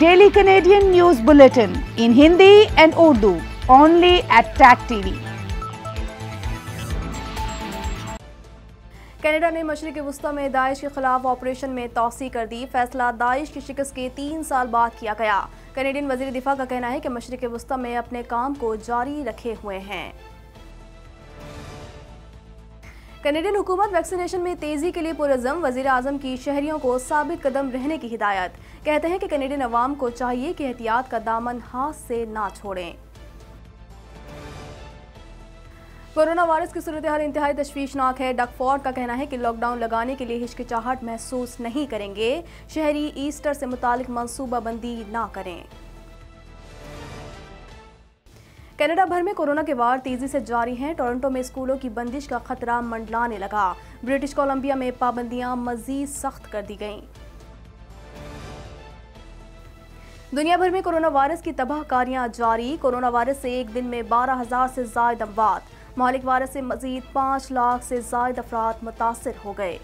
Daily Canadian news bulletin in Hindi and Urdu only at Tag TV Canada ने मशरक वस्ती में दाइश के खिलाफ ऑपरेशन में तोसी कर दी फैसला दाइश की शिकस्त के तीन साल बाद किया गया कनेडियन वजीर दिफा का कहना है कि मशरक वस्ती में अपने काम को जारी रखे हुए हैं कनेडियन हुकूमत वैक्सीनेशन में तेजी के लिए पुरजम वजीर अजम की शहरियों को साबित कदम रहने की हिदायत कहते हैं कि कनेडियन अवाम को चाहिए कि एहतियात का दामन हाथ से ना छोड़ें कोरोना वायरस की सूरत हाल इंतहाई तशवीशनाक है डकफोर्ड का कहना है कि लॉकडाउन लगाने के लिए हिचकिचाहट महसूस नहीं करेंगे शहरी ईस्टर से मुतल मनसूबाबंदी ना करें कनाडा भर में कोरोना के वार तेजी से जारी हैं टोरंटो में स्कूलों की बंदिश का खतरा मंडलाने लगा ब्रिटिश कोलंबिया में पाबंदियां मजीद सख्त कर दी गईं दुनिया भर में कोरोना वायरस की तबाहकारियां जारी कोरोना वायरस से एक दिन में बारह हजार से जायद अमवात मौलिक वायरस से मजीद पांच लाख से जायद अफराद मुतासर हो गए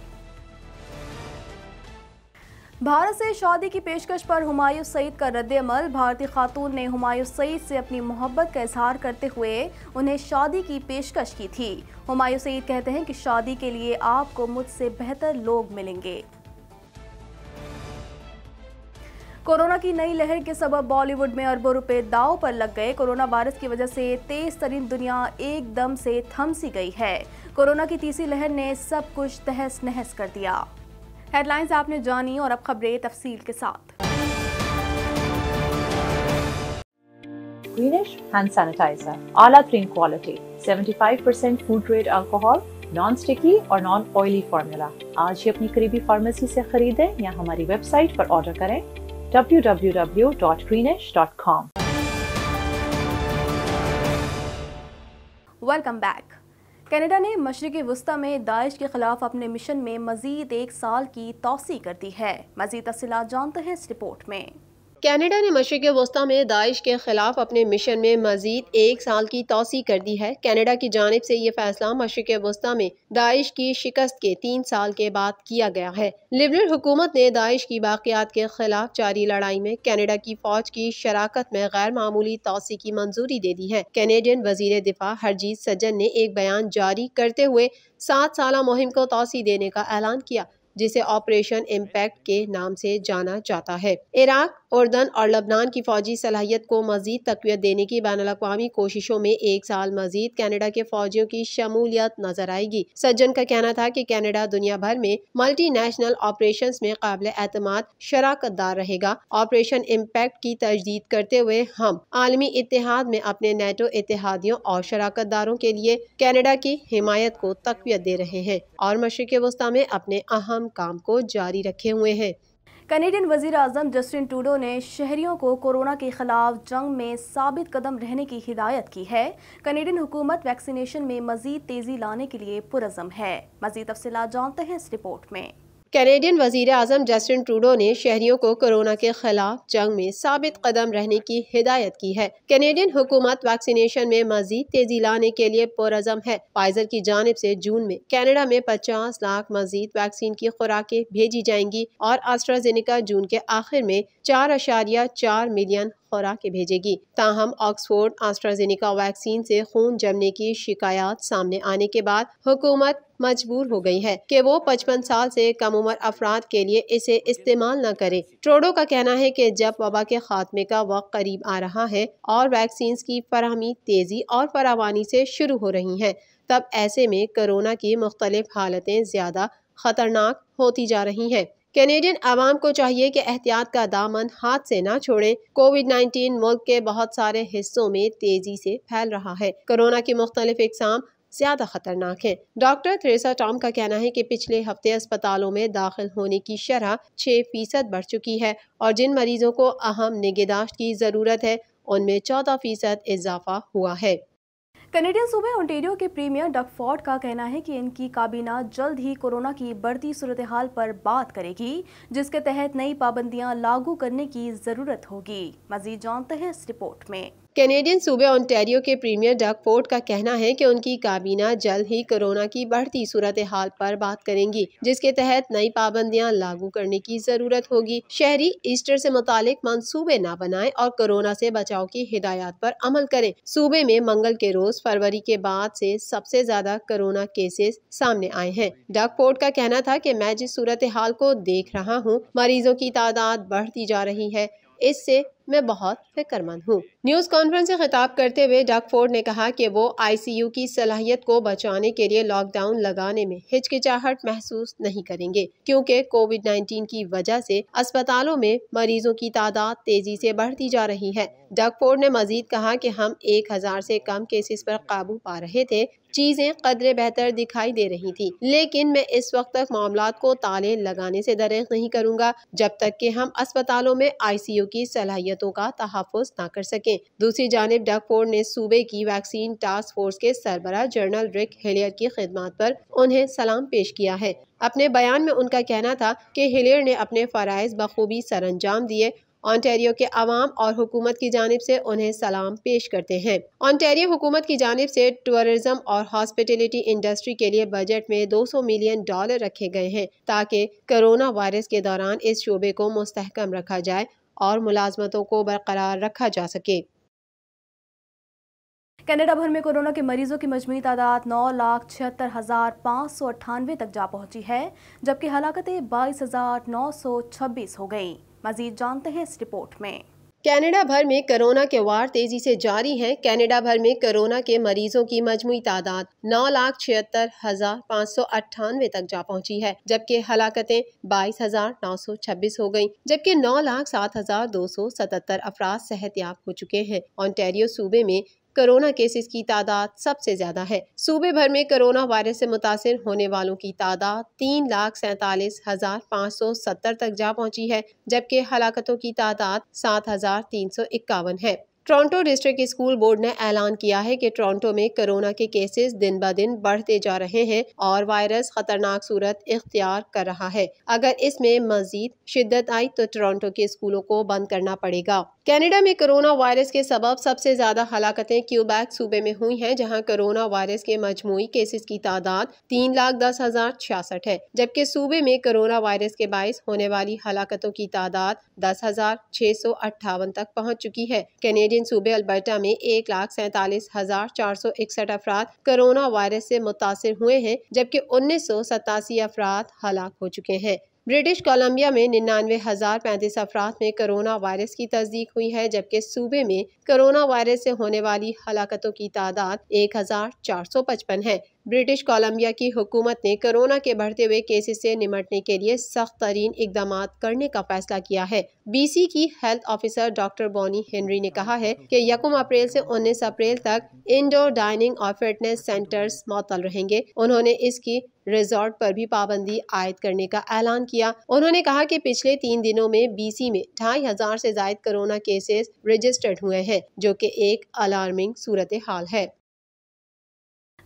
भारत से शादी की पेशकश पर हुमायूं सईद का रद्द अमल भारतीय खातून ने हुमायूं सईद से अपनी मोहब्बत का इजहार करते हुए उन्हें शादी की पेशकश की थी हुमायूं सईद कहते हैं कि शादी के लिए आपको मुझसे बेहतर लोग मिलेंगे कोरोना की नई लहर के सबब बॉलीवुड में अरबों रुपए दाव पर लग गए कोरोना वायरस की वजह से तेज तरीन दुनिया एकदम से थमसी गई है कोरोना की तीसरी लहर ने सब कुछ तहस नहस कर दिया हेडलाइंस आपने जानी और अब खबरें तफसील के साथ Greenish hand sanitizer, आला cream quality, 75% food grade alcohol, non sticky और नॉन ऑयली फार्मूला आज ही अपनी करीबी फार्मेसी से खरीदें या हमारी वेबसाइट पर ऑर्डर करें www.greenish.com वेलकम बैक कनाडा ने मशरक वस्ती में दाइश के खिलाफ अपने मिशन में मजीद एक साल की तोसी कर दी है मजीद तफसी जानते हैं इस रिपोर्ट में कनाडा ने मशरक़ वस्ती में दाइश के ख़िलाफ़ अपने मिशन में मज़ीद एक साल की तोसी कर दी है कनाडा की जानब से ये फ़ैसला मशरक़ वस्ती में दाइश की शिकस्त के तीन साल के बाद किया गया है लिबरल हुकूमत ने दाइश की बाक़ियात के ख़िलाफ़ जारी लड़ाई में कनाडा की फ़ौज की शराकत में गैर मामूली तोसी की मंजूरी दे दी है कैनेडियन वजीर दिफा हरजीत सज्जन ने एक बयान जारी करते हुए सात साल मुहिम को तोसी देने का ऐलान किया जिसे ऑपरेशन इम्पैक्ट के नाम से जाना जाता है इराक उर्दन और लबनान की फ़ौजी सलाहियत को मज़ीद तकवीत देने की बैन अवी कोशिशों में एक साल मज़ीद कैनेडा के फ़ौजियों की शमूलियत नजर आएगी सज्जन का कहना था कि कैनेडा दुनिया भर में मल्टी नेशनल ऑपरेशन में काबिल एतम शराकत दार रहेगा ऑपरेशन इम्पैक्ट की तजदीद करते हुए हम आलमी इतिहाद में अपने नेटो इतिहादियों और शराकत दारों के लिए कैनेडा की हिमायत को तकवीत दे रहे हैं और मशरक वस्ती में अपने अहम काम को जारी रखे हुए हैं कनेडियन वजीर अजम जस्टिन टूडो ने शहरियों को कोरोना के खिलाफ जंग में साबित कदम रहने की हिदायत की है कनेडियन हुकूमत वैक्सीनेशन में मजीद तेजी लाने के लिए पुरजम है मजीद तफसी जानते हैं इस रिपोर्ट में कैनेडियन वजीर अजम जस्टिन ट्रूडो ने शहरियों को कोरोना के खिलाफ जंग में साबित कदम रहने की हिदायत की है कैनेडियन हुकूमत वैक्सीनेशन में मजीद तेजी लाने के लिए पुरजम है फाइजर की जानब से जून में कैनेडा में 50 लाख मजीद वैक्सीन की खुराकें भेजी जाएंगी और आस्ट्राजेनिका जून के आखिर में चार अशारिया चार मिलियन खुराकें भेजेगी ताहम ऑक्सफोर्ड आस्ट्राजेनिका वैक्सीन से खून जमने की शिकायत सामने आने के बाद हुकूमत मजबूर हो गई है कि वो 55 साल से कम उम्र अफराद के लिए इसे इस्तेमाल न करें ट्रोडो का कहना है कि जब वबा के खात्मे का वक्त करीब आ रहा है और वैक्सीन की फरहमी तेज़ी और फरावानी से शुरू हो रही है तब ऐसे में कोरोना की मुख्तलिफ हालतें ज़्यादा ख़तरनाक होती जा रही है कैनेडियन आवाम को चाहिए कि एहतियात का दामन हाथ से ना छोड़ें कोविड 19 मुल्क के बहुत सारे हिस्सों में तेजी से फैल रहा है कोरोना की मुख्तलिफ इकसाम ज़्यादा खतरनाक हैं डॉक्टर थ्रेसा टॉम का कहना है कि पिछले हफ्ते अस्पतालों में दाखिल होने की शरह छः फीसद बढ़ चुकी है और जिन मरीजों को अहम निगहदाश्त की ज़रूरत है उनमें चौदह फीसद इजाफा हुआ है कनेडियन सूबे ओंटेरियो के प्रीमियर डक फोर्ड का कहना है कि इनकी काबीना जल्द ही कोरोना की बढ़ती सूरत हाल पर बात करेगी जिसके तहत नई पाबंदियां लागू करने की ज़रूरत होगी मजीद जानते हैं इस रिपोर्ट में कैनेडियन सूबे ओंटेरियो के प्रीमियर डाक फोर्ड का कहना है कि उनकी काबीना जल्द ही कोरोना की बढ़ती सूरत हाल पर बात करेंगी जिसके तहत नई पाबंदियां लागू करने की जरूरत होगी शहरी ईस्टर से मुतालिक मंसूबे न बनाएं और कोरोना से बचाव की हिदायत पर अमल करें सूबे में मंगल के रोज फरवरी के बाद से सबसे ज्यादा कोरोना केसेस सामने आए हैं डाक फोर्ड का कहना था की मैं जिस सूरत हाल को देख रहा हूँ मरीजों की तादाद बढ़ती जा रही है इससे मैं बहुत फिक्रमंद हूँ न्यूज कॉन्फ्रेंस से खिताब करते हुए फोर्ड ने कहा कि वो आईसीयू की सलाहियत को बचाने के लिए लॉकडाउन लगाने में हिचकिचाहट महसूस नहीं करेंगे क्योंकि कोविड 19 की वजह से अस्पतालों में मरीजों की तादाद तेजी से बढ़ती जा रही है फोर्ड ने मजीद कहा कि हम एक हजार से कम केसेस पर काबू पा रहे थे चीज़ें कदरे बेहतर दिखाई दे रही थी लेकिन मैं इस वक्त तक मामला को ताले लगाने से दरेख नहीं करूँगा जब तक कि हम अस्पतालों में आईसीयू की सलाहियत सहूलियतों का तहफ़ न कर सकें दूसरी जानब डक फोर्ड ने सूबे की वैक्सीन टास्क फोर्स के सरबरा जनरल रिक हेलियर की खिदमत पर उन्हें सलाम पेश किया है अपने बयान में उनका कहना था कि हिलियर ने अपने फ़रज़ बखूबी सर अंजाम दिए ऑन्टेरियो के आवाम और हुकूमत की जानब से उन्हें सलाम पेश करते हैं ऑन्टेरियो हुकूमत की जानब से टूरिज्म और हॉस्पिटलिटी इंडस्ट्री के लिए बजट में 200 मिलियन डॉलर रखे गए हैं ताकि कोरोना वायरस के दौरान इस शोबे को मुस्तहकम रखा जाए और मुलाजमतों को बरकरार रखा जा सके कनाडा भर में कोरोना के मरीजों की मजमू तादाद नौ लाख छिहत्तर हज़ार पाँच सौ अट्ठानवे तक जा पहुंची है जबकि हलाकतें बाईस हज़ार नौ सौ छब्बीस हो गई मजीद जानते हैं इस रिपोर्ट में कनाडा भर में कोरोना के वार तेजी से जारी हैं कनाडा भर में कोरोना के मरीजों की मजमू तादाद नौ लाख छिहत्तर हजार पाँच सौ अट्ठानवे तक जा पहुंची है जबकि हलाकतें बाईस हजार नौ सौ छब्बीस हो गयी जबकि नौ लाख सात हजार दो सौ सतहत्तर अफराज सेहतयाब हो चुके हैं ऑन्टेरियो सूबे में कोरोना केसेस की तादाद सबसे ज़्यादा है सूबे भर में कोरोना वायरस से मुतासर होने वालों की तादाद तीन लाख सैंतालीस हज़ार पाँच सौ सत्तर तक जा पहुँची है जबकि हलाकतों की तादाद सात हज़ार तीन सौ इक्यावन है टोरंटो डिस्ट्रिक्ट स्कूल बोर्ड ने ऐलान किया है कि टोरंटो में कोरोना के केसेस दिन ब दिन बढ़ते जा रहे हैं और वायरस खतरनाक सूरत इख्तियार कर रहा है अगर इसमें मजीद शिद्दत आई तो टोरंटो के स्कूलों को बंद करना पड़ेगा कनाडा में कोरोना वायरस के सबब सबसे ज़्यादा हलाकतें क्यूबैक सूबे में हुई हैं जहां कोरोना वायरस के मजमू केसेस की तादाद तीन लाख दस हज़ार छियासठ है जबकि सूबे में कोरोना वायरस के बायस होने वाली हलाकतों की तादाद दस हज़ार छह सौ अट्ठावन तक पहुँच चुकी है कैनेडा कैनेडियन सूबे अल्बर्टा में एक लाख सैतालीस हजार चार सौ इकसठ अफराद कोरोना वायरस से मुतासर हुए हैं जबकि उन्नीस सौ सतासी अफराद हलाक हो चुके हैं ब्रिटिश कोलंबिया में निन्यानवे हजार पैंतीस अफराद में कोरोना वायरस की तस्दीक हुई है जबकि सूबे में कोरोना वायरस से होने वाली हलाकतों की तादाद एक हजार चार सौ पचपन है ब्रिटिश कोलंबिया की हुकूमत ने कोरोना के बढ़ते हुए केसेस से निमटने के लिए सख्त तरीन इकदाम करने का फैसला किया है बीसी की health officer doctor Bonnie Henry ने कहा है कि यकम अप्रैल से 19 अप्रैल तक इंडोर डाइनिंग और फिटनेस सेंटर्स मअतल रहेंगे उन्होंने इसकी रिजॉर्ट पर भी पाबंदी आयद करने का ऐलान किया उन्होंने कहा कि पिछले तीन दिनों में बीसी में ढाई हजार से जायद कोरोना केसेस रजिस्टर्ड हुए हैं जो कि एक अलार्मिंग सूरत हाल है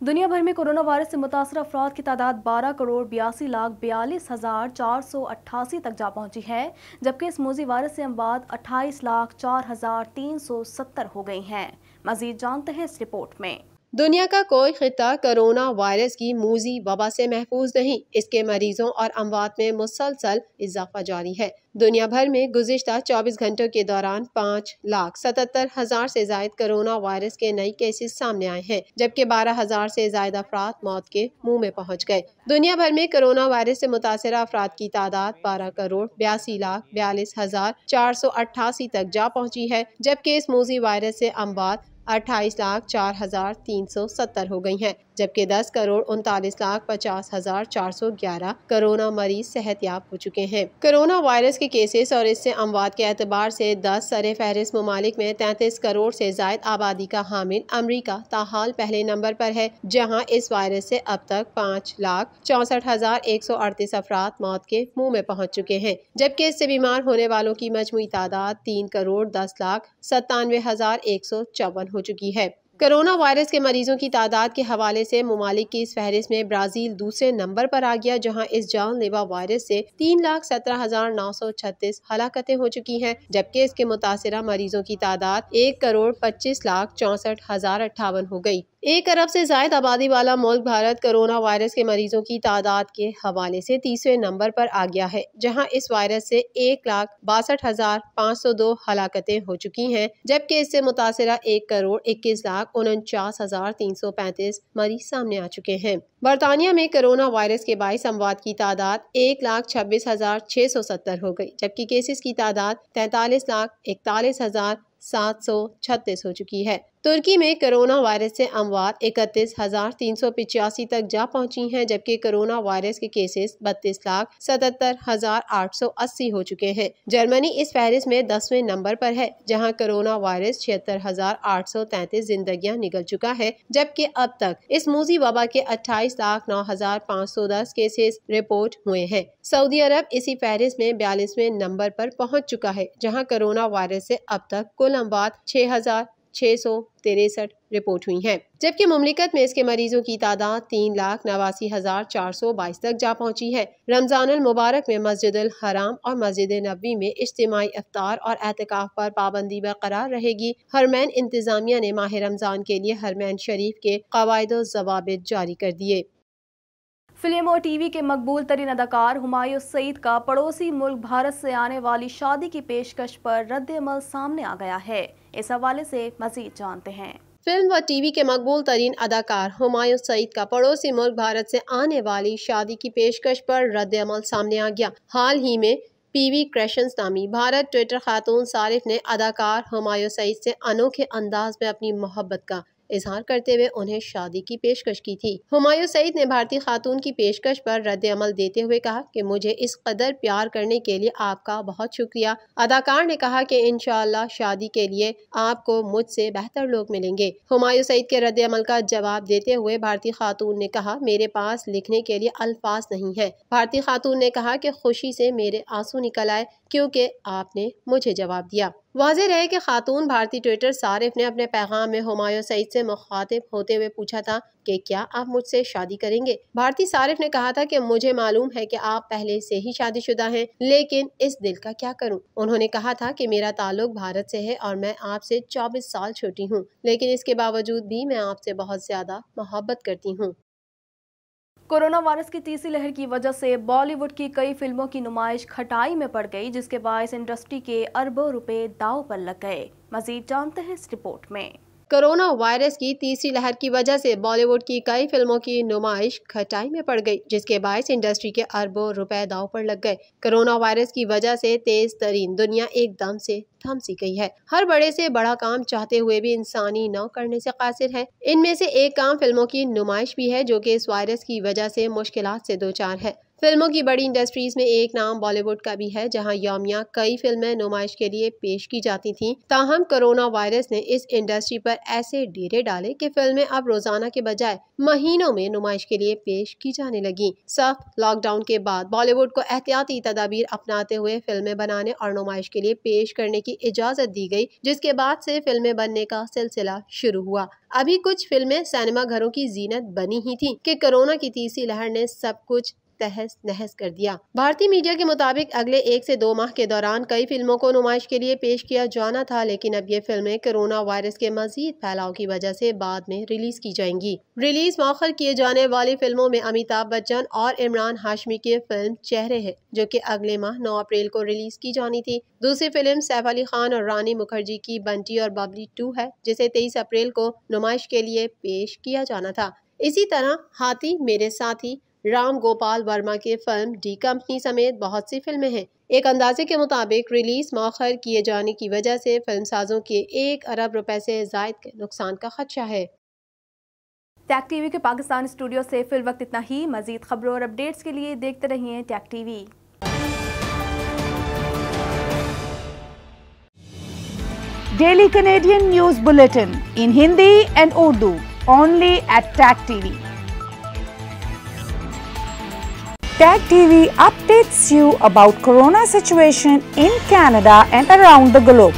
दुनिया भर में कोरोना वायरस से मुतासर अफराद की तादाद बारह करोड़ बयासी लाख बयालीस हज़ार चार सौ अट्ठासी तक जा पहुंची है जबकि इस मोजी वायरस से अमवाद अट्ठाईस लाख चार हज़ार तीन सौ सत्तर हो गई हैं मजीद जानते हैं इस रिपोर्ट में दुनिया का कोई खिता कोरोना वायरस की मूजी वबा से महफूज नहीं इसके मरीजों और अमवात में मुसलसल इजाफा जारी है दुनिया भर में गुजशत चौबीस घंटों के दौरान पाँच लाख सतहत्तर हजार से जायद कोरोना वायरस के नए केसेस सामने आए हैं जबकि बारह हजार से जायद अफराद मौत के मुँह में पहुँच गए दुनिया भर में कोरोना वायरस से मुतासर अफराद की तादाद बारह करोड़ बयासी लाख बयालीस हजार चार सौ अट्ठासी तक जा पहुँची है जबकि इस मूजी वायरस से अमवात अट्ठाईस लाख चार हज़ार तीन सौ सत्तर हो गई हैं जबकि दस करोड़ उनतालीस लाख पचास हजार चार सौ ग्यारह कोरोना मरीज सेहत याब हो चुके हैं कोरोना वायरस के केसेस और इससे अमवाद के अतबार से दस सर फहरिस्त ममालिक में तैंतीस करोड़ से जायद आबादी का हामिल अमरीका ताहाल पहले नंबर पर है जहाँ इस वायरस से अब तक पाँच लाख चौसठ हजार एक सौ अड़तीस अफराद मौत के मुँह में पहुँच चुके हैं जबकि इससे बीमार होने वालों की मजमू तादाद तीन करोड़ दस लाख सत्तानवे हजार एक सौ चौवन हो चुकी है कोरोना वायरस के मरीजों की तादाद के हवाले से ममालिक की इस फहरिस्त में ब्राज़ील दूसरे नंबर पर आ गया जहां इस जानलेवा वायरस से तीन लाख सत्रह हज़ार नौ सौ छत्तीस हलाकतें हो चुकी हैं जबकि इसके मुतासर मरीजों की तादाद एक करोड़ पच्चीस लाख चौंसठ हज़ार अट्ठावन हो गई एक अरब से जायद आबादी वाला मुल्क भारत कोरोना वायरस के मरीजों की तादाद के हवाले से तीसरे नंबर पर आ गया है जहां इस वायरस से एक लाख बासठ हजार पाँच सौ दो हलाकतें हो चुकी हैं जबकि इससे मुतासरा एक करोड़ इक्कीस लाख उनचास हजार तीन सौ पैंतीस मरीज सामने आ चुके हैं बरतानिया में कोरोना वायरस के बाईस अमवाद की तादाद एक लाख छब्बीस हजार छः सौ सत्तर हो गई जबकि केसेस की तादाद तैतालीस लाख इकतालीस हजार सात सौ छत्तीस हो चुकी है तुर्की में कोरोना वायरस से अमवात इकतीस हजार तीन सौ पिचासी तक जा पहुंची हैं जबकि कोरोना वायरस के केसेस बत्तीस लाख सतहत्तर हजार आठ सौ अस्सी हो चुके हैं जर्मनी इस फहरिस्त में दसवें नंबर पर है जहां कोरोना वायरस छिहत्तर हजार आठ सौ तैतीस जिंदगी निकल चुका है जबकि अब तक इस मूजी वबा के अट्ठाईस लाख नौ हजार पाँच सौ दस केसेस रिपोर्ट हुए हैं सऊदी अरब इसी फहरिस्त में बयालीसवें नंबर पर पहुंच चुका है जहां कोरोना वायरस से अब तक कुल अमवात छह हजार छः सौ तिरसठ रिपोर्ट हुई हैं जबकि ममलिकत में इसके मरीजों की तादाद तीन लाख नवासी हज़ार चार सौ बाईस तक जा पहुंची है रमज़ान मुबारक में मस्जिद हराम और मस्जिद नबी में इज्तमाही अफ्तार और एहतिकाफ पर पाबंदी बरकरार रहेगी हरमैन इंतजामिया ने माह रमज़ान के लिए हरमैन शरीफ के कवायद जवाब जारी कर दिए फिल्म और टीवी के मकबूल तरीन अदाकार हुमायूं सईद का पड़ोसी मुल्क भारत से आने वाली शादी की पेशकश पर रद्द अमल सामने आ गया है इस हवाले से मजीद जानते हैं फिल्म व टीवी के मकबूल तरीन अदाकार हमायूं सईद का पड़ोसी मुल्क भारत से आने वाली शादी की पेशकश पर रद्द अमल सामने आ गया हाल ही में पीवी क्रेशंस नामी भारत ट्विटर खातून सारिफ ने अदाकार हमायूं सईद से अनोखे अंदाज में अपनी मोहब्बत का इजहार करते हुए उन्हें शादी की पेशकश की थी हुमायूं सईद ने भारतीय खातून की पेशकश पर रद्द अमल देते हुए कहा कि मुझे इस कदर प्यार करने के लिए आपका बहुत शुक्रिया अदाकार ने कहा कि इन शादी के लिए आपको मुझसे बेहतर लोग मिलेंगे हुमायूं सईद के रद्द अमल का जवाब देते हुए भारतीय खातून ने कहा मेरे पास लिखने के लिए अल्फाज नहीं है भारतीय खातून ने कहा की खुशी से मेरे आंसू निकल आए क्यूँकी आपने मुझे जवाब दिया वाज रहे कि खातून भारतीय ट्विटर सारिफ ने अपने पैगाम में हमायों सईद से मुखातिब होते हुए पूछा था कि क्या आप मुझसे शादी करेंगे भारतीय सारिफ ने कहा था कि मुझे मालूम है कि आप पहले से ही शादीशुदा हैं लेकिन इस दिल का क्या करूं उन्होंने कहा था कि मेरा ताल्लुक भारत से है और मैं आपसे 24 साल छोटी हूं लेकिन इसके बावजूद भी मैं आपसे बहुत ज्यादा मोहब्बत करती हूँ कोरोना वायरस की तीसरी लहर की वजह से बॉलीवुड की कई फिल्मों की नुमाइश खटाई में पड़ गई जिसके बायस इंडस्ट्री के अरबों रुपए दाव पर लग गए मजीद जानते हैं इस रिपोर्ट में कोरोना वायरस की तीसरी लहर की वजह से बॉलीवुड की कई फिल्मों की नुमाइश खटाई में पड़ गई जिसके बायस इंडस्ट्री के अरबों रुपए दाव पर लग गए कोरोना वायरस की वजह से तेज तरीन दुनिया एकदम से थम सी गई है हर बड़े से बड़ा काम चाहते हुए भी इंसानी न करने से कासिर है इनमें से एक काम फिल्मों की नुमाइश भी है जो कि इस वायरस की वजह से मुश्किल से दो चार है फिल्मों की बड़ी इंडस्ट्रीज़ में एक नाम बॉलीवुड का भी है जहां योमिया कई फिल्में नुमाइश के लिए पेश की जाती थीं ताहम कोरोना वायरस ने इस इंडस्ट्री पर ऐसे डेरे डाले कि फिल्में अब रोजाना के बजाय महीनों में नुमाइश के लिए पेश की जाने लगी सख्त लॉकडाउन के बाद बॉलीवुड को एहतियाती तदाबीर अपनाते हुए फिल्में बनाने और नुमाइश के लिए पेश करने की इजाज़त दी गई जिसके बाद से फिल्में बनने का सिलसिला शुरू हुआ अभी कुछ फिल्में सिनेमा घरों की जीनत बनी ही थी कि कोरोना की तीसरी लहर ने सब कुछ तहस नहस कर दिया भारतीय मीडिया के मुताबिक अगले एक से दो माह के दौरान कई फिल्मों को नुमाइश के लिए पेश किया जाना था लेकिन अब ये फिल्में कोरोना वायरस के मजीद फैलाव की वजह से बाद में रिलीज की जाएंगी रिलीज मौखर किए जाने वाली फिल्मों में अमिताभ बच्चन और इमरान हाशमी की फिल्म चेहरे है जो की अगले माह नौ अप्रैल को रिलीज की जानी थी दूसरी फिल्म सैफ अली खान और रानी मुखर्जी की बंटी और बबली टू है जिसे तेईस अप्रैल को नुमाइश के लिए पेश किया जाना था इसी तरह हाथी मेरे साथी राम गोपाल वर्मा की फिल्म डी कंपनी समेत बहुत सी फिल्में हैं एक अंदाजे के मुताबिक रिलीज मौखर किए जाने की वजह से फिल्म साजों के एक अरब रुपए से जायद के नुकसान का खदशा है टैक टीवी के पाकिस्तान स्टूडियो से फिल वक्त इतना ही मजीद खबरों और अपडेट्स के लिए देखते रहिए Tag TV daily Canadian news bulletin in Hindi and Urdu only at Tag TV Tag TV updates you about corona situation in Canada and around the globe.